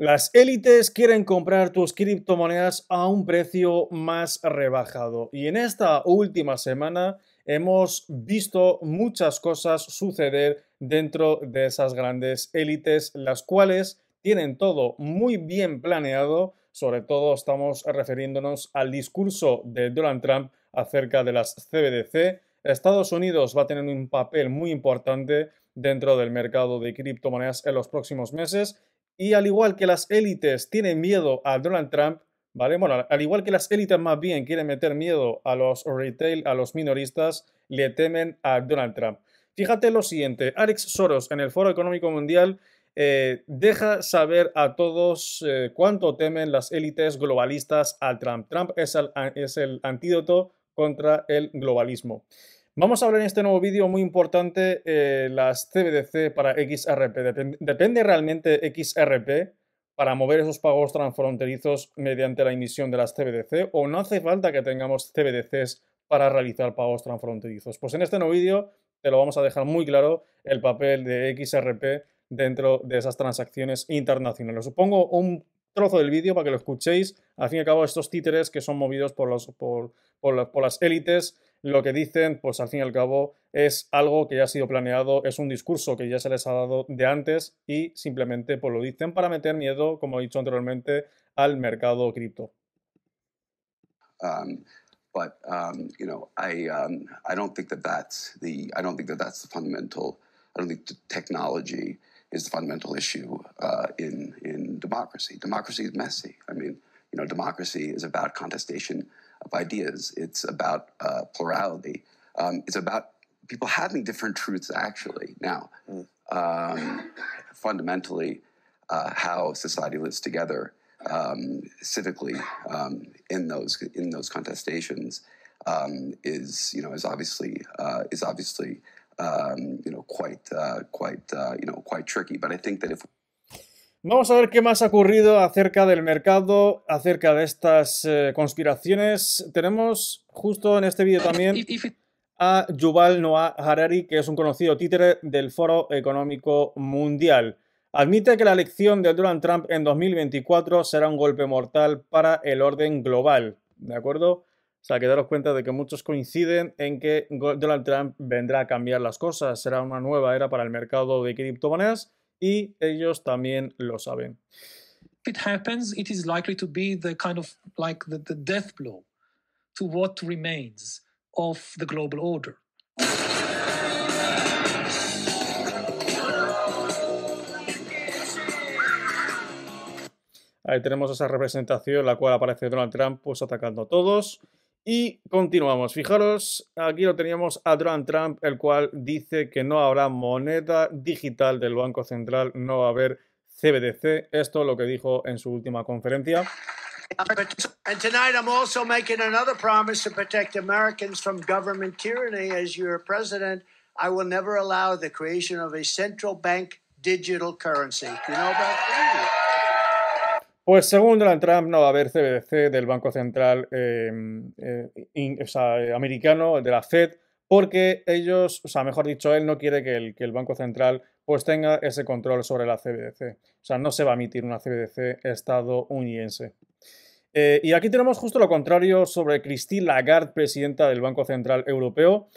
Las élites quieren comprar tus criptomonedas a un precio más rebajado y en esta última semana hemos visto muchas cosas suceder dentro de esas grandes élites, las cuales tienen todo muy bien planeado, sobre todo estamos refiriéndonos al discurso de Donald Trump acerca de las CBDC. Estados Unidos va a tener un papel muy importante dentro del mercado de criptomonedas en los próximos meses y al igual que las élites tienen miedo a Donald Trump, ¿vale? Bueno, al igual que las élites más bien quieren meter miedo a los retail, a los minoristas, le temen a Donald Trump. Fíjate lo siguiente, Alex Soros en el Foro Económico Mundial eh, deja saber a todos eh, cuánto temen las élites globalistas a Trump. Trump es el antídoto contra el globalismo. Vamos a hablar en este nuevo vídeo muy importante eh, las CBDC para XRP. ¿Depende realmente XRP para mover esos pagos transfronterizos mediante la emisión de las CBDC o no hace falta que tengamos CBDCs para realizar pagos transfronterizos? Pues en este nuevo vídeo te lo vamos a dejar muy claro el papel de XRP dentro de esas transacciones internacionales. Supongo un trozo del vídeo para que lo escuchéis. Al fin y al cabo, estos títeres que son movidos por, los, por, por, por las élites, lo que dicen, pues al fin y al cabo, es algo que ya ha sido planeado, es un discurso que ya se les ha dado de antes y simplemente pues, lo dicen para meter miedo, como he dicho anteriormente, al mercado cripto. Um, um, you know, um, I don't think that that's the I don't think that technology is the fundamental issue uh, in in democracy. Democracy is messy. I mean, you know, democracy is about contestation of ideas. It's about uh, plurality. Um, it's about people having different truths actually now. Hmm. Um, fundamentally, uh, how society lives together um, civically um, in those in those contestations um, is you know is obviously uh, is obviously Vamos a ver qué más ha ocurrido acerca del mercado, acerca de estas eh, conspiraciones. Tenemos justo en este vídeo también a Yuval Noah Harari, que es un conocido títere del Foro Económico Mundial. Admite que la elección de Donald Trump en 2024 será un golpe mortal para el orden global. ¿De acuerdo? O sea, que daros cuenta de que muchos coinciden en que Donald Trump vendrá a cambiar las cosas, será una nueva era para el mercado de criptomonedas y ellos también lo saben. it happens, it is likely to be the kind of like the death blow to what remains of the global order. Ahí tenemos esa representación en la cual aparece Donald Trump pues atacando a todos y continuamos. Fijaros, aquí lo teníamos a Donald Trump, el cual dice que no habrá moneda digital del Banco Central, no va a haber CBDC. Esto es lo que dijo en su última conferencia. And tonight I'm also making another promise to protect Americans from government tyranny. As your president, I will never allow the creation of a central bank digital currency. You know about that? Pues según Donald Trump no va a haber CBDC del Banco Central em, eh, eh, americano, de la Fed, porque ellos, o sea, mejor dicho, él no quiere que el, que el Banco Central pues tenga ese control sobre la CBDC. O sea, no se va a emitir una CBDC estadounidense. Eh, y aquí tenemos justo lo contrario sobre Christine Lagarde, presidenta del Banco Central Europeo,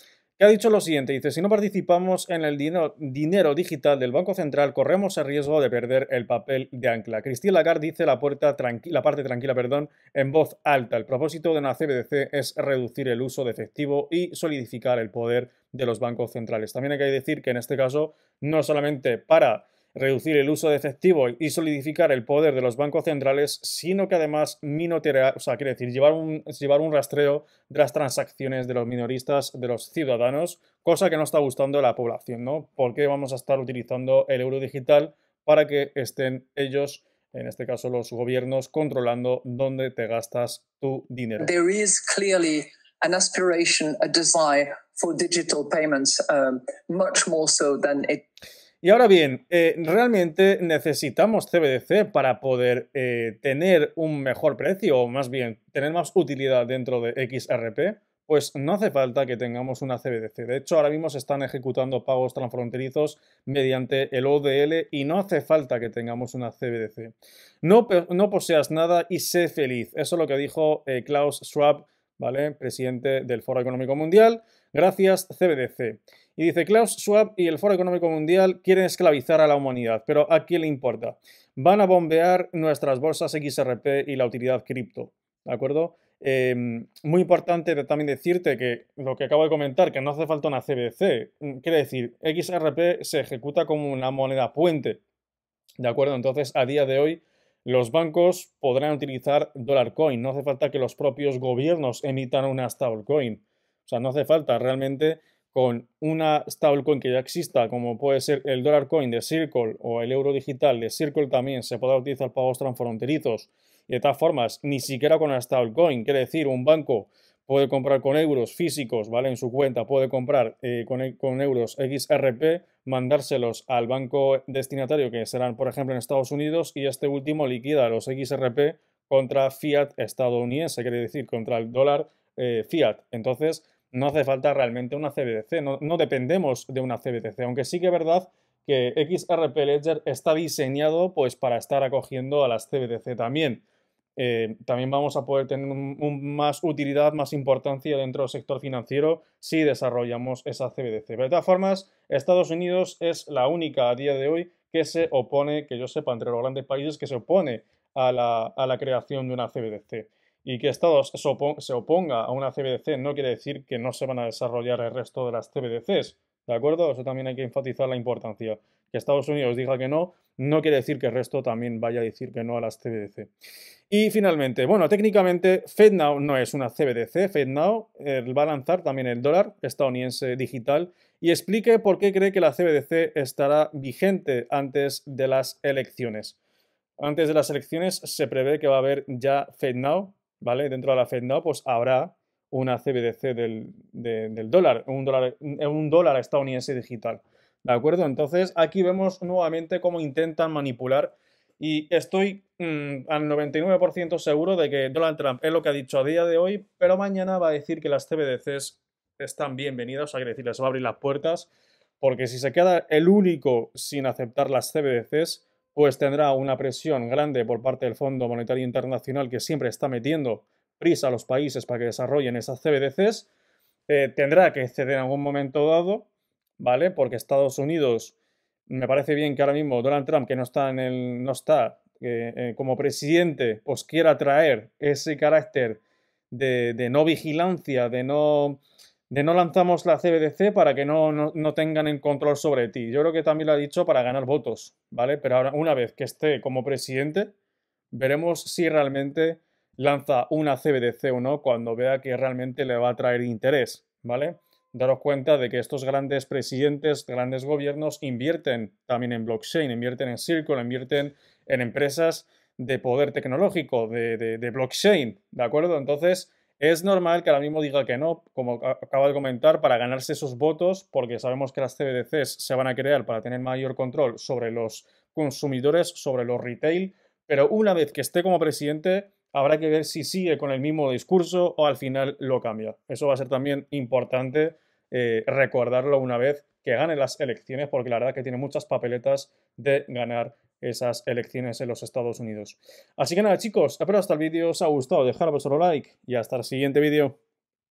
ha dicho lo siguiente, dice, si no participamos en el dinero, digital del Banco Central, corremos el riesgo de perder el papel de ancla. Cristina Lagarde dice la, puerta la parte tranquila perdón, en voz alta. El propósito de una CBDC es reducir el uso de efectivo y solidificar el poder de los bancos centrales. También hay que decir que en este caso, no solamente para reducir el uso de efectivo y solidificar el poder de los bancos centrales, sino que además minotear, o sea, quiere decir, llevar un, llevar un rastreo de las transacciones de los minoristas, de los ciudadanos, cosa que no está gustando a la población, ¿no? Porque vamos a estar utilizando el euro digital para que estén ellos en este caso los gobiernos, controlando dónde te gastas tu dinero. There is clearly an aspiration, a desire for digital payments, um, much more so y ahora bien, eh, ¿realmente necesitamos CBDC para poder eh, tener un mejor precio o más bien tener más utilidad dentro de XRP? Pues no hace falta que tengamos una CBDC. De hecho, ahora mismo se están ejecutando pagos transfronterizos mediante el ODL y no hace falta que tengamos una CBDC. No, poseas nada y sé feliz. Eso es lo que dijo eh, Klaus Schwab, presidente del Foro Económico Mundial. Gracias, CBDC. Y dice, Klaus Schwab y el Foro Económico Mundial quieren esclavizar a la humanidad, pero ¿a quién le importa? Van a bombear nuestras bolsas XRP y la utilidad cripto, ¿de acuerdo? Em, muy importante también decirte que lo que acabo de comentar, que no hace falta una CBDC, mm, quiere decir, XRP se ejecuta como una moneda puente, ¿de acuerdo? Entonces, a día de hoy, los bancos podrán utilizar dólar coin, no hace falta que los propios gobiernos emitan una stablecoin. O sea, no hace falta realmente con una stablecoin que ya exista, como puede ser el dólar coin de Circle o el euro digital de Circle también, se pueda utilizar pagos transfronterizos. Y de todas formas, ni siquiera con la stablecoin, quiere decir, un banco puede comprar con euros físicos, ¿vale? En su cuenta puede comprar eh, con, e, con, euros XRP, mandárselos al banco destinatario, que serán, por ejemplo, en Estados Unidos, y este último liquida los XRP contra fiat estadounidense, quiere decir, contra el dólar eh, fiat. Entonces, no hace falta realmente una CBDC, no, dependemos de una CBDC, aunque sí que es verdad que XRP Ledger está diseñado pues para estar acogiendo a las CBDC también. Eh, también vamos a poder tener más utilidad, más importancia dentro del sector financiero si desarrollamos esa CBDC. de todas formas, Estados Unidos es la única a día de hoy que se opone, que yo sepa, entre los grandes países que se opone a la, a la creación de una CBDC y que Estados se oponga a una CBDC no quiere decir que no se van a desarrollar el resto de las CBDCs, ¿de acuerdo? Eso también hay que enfatizar la importancia. Que Estados Unidos diga que no, no quiere decir que el resto también vaya a decir que no a las CBDC. Y finalmente, bueno, técnicamente FedNow no es una CBDC, FedNow eh, va a lanzar también el dólar estadounidense digital y explique por qué cree que la CBDC estará vigente antes de las elecciones. Antes de las elecciones se prevé que va a haber ya FedNow, Dentro de la Fed pues habrá una CBDC del, dólar, un dólar, eh, un dólar estadounidense digital. ¿De acuerdo? Entonces aquí vemos nuevamente cómo intentan manipular y estoy mm, al 99% seguro de que Donald Trump es lo que ha dicho a día de hoy, pero mañana va a decir que las CBDCs están bienvenidas, o sea, que les va a abrir las puertas, porque si se queda el único sin aceptar las CBDCs, pues tendrá una presión grande por parte del Fondo Monetario Internacional que siempre está metiendo prisa a los países para que desarrollen esas CBDCs, eh, tendrá que ceder en algún momento dado, ¿vale? Porque Estados Unidos, me parece bien que ahora mismo Donald Trump, que no está en el, no está eh, eh, como presidente, os pues quiera traer ese carácter de, de no vigilancia, de no de no lanzamos la CBDC para que no, tengan el control sobre ti. Yo creo que también lo ha dicho para ganar votos, ¿vale? Pero ahora, una vez que esté como presidente, veremos si realmente lanza una CBDC o no cuando vea que realmente le va a traer interés, ¿vale? Daros cuenta de que estos grandes presidentes, grandes gobiernos invierten también en blockchain, invierten en Circle, invierten en empresas de poder tecnológico, de blockchain, ¿de acuerdo? Entonces, es normal que ahora mismo diga que no, como acaba de comentar, para ganarse esos votos, porque sabemos que las CBDCs se van a crear para tener mayor control sobre los consumidores, sobre los retail, pero una vez que esté como presidente, habrá que ver si sigue con el mismo discurso o al final lo cambia. Eso va a ser también importante eh, recordarlo una vez que gane las elecciones, porque la verdad que tiene muchas papeletas de ganar esas elecciones en los Estados Unidos. Así que nada chicos, espero hasta el vídeo os ha gustado, dejar vuestro like y hasta el siguiente vídeo.